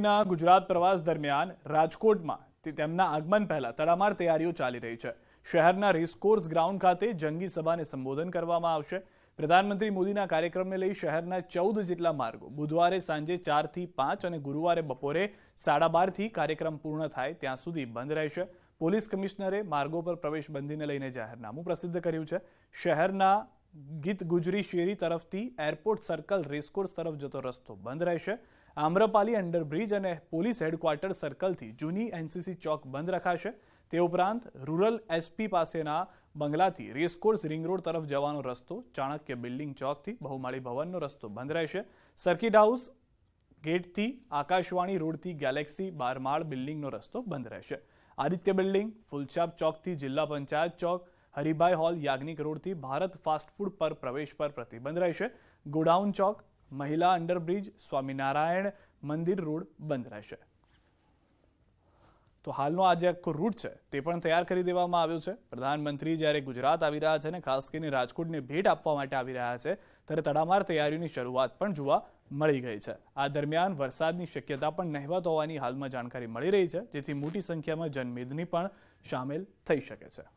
ના ગુજરાત પ્રવાસ દરમિયાન રાજકોટમાં તેમના આગમન પહેલા તડામાર તૈયારીઓ ચાલી રહી છે શહેરના રેસકોર્સ ગ્રાઉન્ડ ખાતે જંગી સભાને સંબોધન કરવામાં આવશે પ્રધાનમંત્રી મોદીના કાર્યક્રમને લઈ શહેરના ચૌદ જેટલા માર્ગો બુધવારે સાંજે ચારથી પાંચ અને ગુરુવારે બપોરે સાડા બારથી કાર્યક્રમ પૂર્ણ થાય ત્યાં સુધી બંધ રહેશે પોલીસ કમિશનરે માર્ગો પર પ્રવેશ બંધીને લઈને જાહેરનામું પ્રસિદ્ધ કર્યું છે શહેરના ગીત ગુજરી શેરી તરફથી એરપોર્ટ સર્કલ રેસકોર્સ તરફ જતો રસ્તો બંધ રહેશે આમ્રપાલી અંડરબ્રિજ અને પોલીસ હેડક્વાર્ટર સર્કલથી જૂની એનસીસી ચોક બંધ રખાશે તે ઉપરાંત રૂરલ એસપી પાસેના બંગલાથી રેસકોર્સ રિંગ રોડ તરફ જવાનો રસ્તો ચાણક્ય બિલ્ડિંગ ચોકથી બહુમાળી ભવનનો રસ્તો બંધ રહેશે સર્કિટ હાઉસ ગેટથી આકાશવાણી રોડથી ગેલેક્સી બારમાળ બિલ્ડિંગનો રસ્તો બંધ રહેશે આદિત્ય બિલ્ડિંગ ફુલછાપ ચોકથી જિલ્લા પંચાયત ચોક હરિભાઈ હોલ યાજ્ઞિક રોડથી ભારત ફાસ્ટફૂડ પર પ્રવેશ પર પ્રતિબંધ રહેશે ગોડાઉન ચોક મહિલા અંડરબ્રિજ સ્વામિનારાયણ મંદિર રોડ બંધ રહેશે તો હાલનો આ જે આખો રૂટ છે તે પણ તૈયાર કરી દેવામાં આવ્યો છે પ્રધાનમંત્રી જ્યારે ગુજરાત આવી રહ્યા છે અને ખાસ કરીને રાજકોટને ભેટ આપવા માટે આવી રહ્યા છે ત્યારે તડામાર તૈયારીઓની શરૂઆત પણ જોવા મળી ગઈ છે આ દરમિયાન વરસાદની શક્યતા પણ નહેવત હોવાની હાલમાં જાણકારી મળી રહી છે જેથી મોટી સંખ્યામાં જનમેદની પણ સામેલ થઈ શકે છે